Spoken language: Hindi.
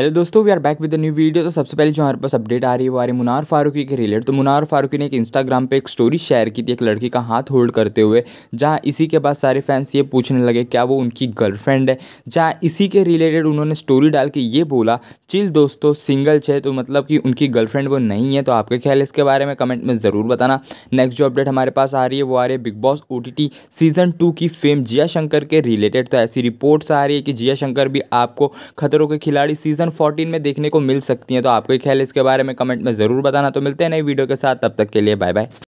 हेलो दोस्तों we are back with new video तो सबसे पहले जो हमारे पास अपडेट आ रही है वो आ रही है मुनार फारूकी के रिलेटेड तो मुनार फारूकी ने एक इंस्टाग्राम पे एक स्टोरी शेयर की थी एक लड़की का हाथ होल्ड करते हुए जहाँ इसी के बाद सारे फैंस ये पूछने लगे क्या वो उनकी गर्लफ्रेंड है जहाँ इसी के रिलेटेड उन्होंने स्टोरी डाल के ये बोला चिल दोस्तों सिंगल छे तो मतलब कि उनकी गर्लफ्रेंड वो नहीं है तो आपके ख्याल इसके बारे में कमेंट में ज़रूर बताना नेक्स्ट जो अपडेट हमारे पास आ रही है वो आ रही है Bigg Boss O season two की फेम जिया शंकर के रिलेटेड तो ऐसी रिपोर्ट्स आ रही है कि जिया शंकर भी आपको खतरों के खिलाड़ी सीज़न 2014 में देखने को मिल सकती हैं तो आपके ख्याल इसके बारे में कमेंट में ज़रूर बताना तो मिलते हैं नई वीडियो के साथ तब तक के लिए बाय बाय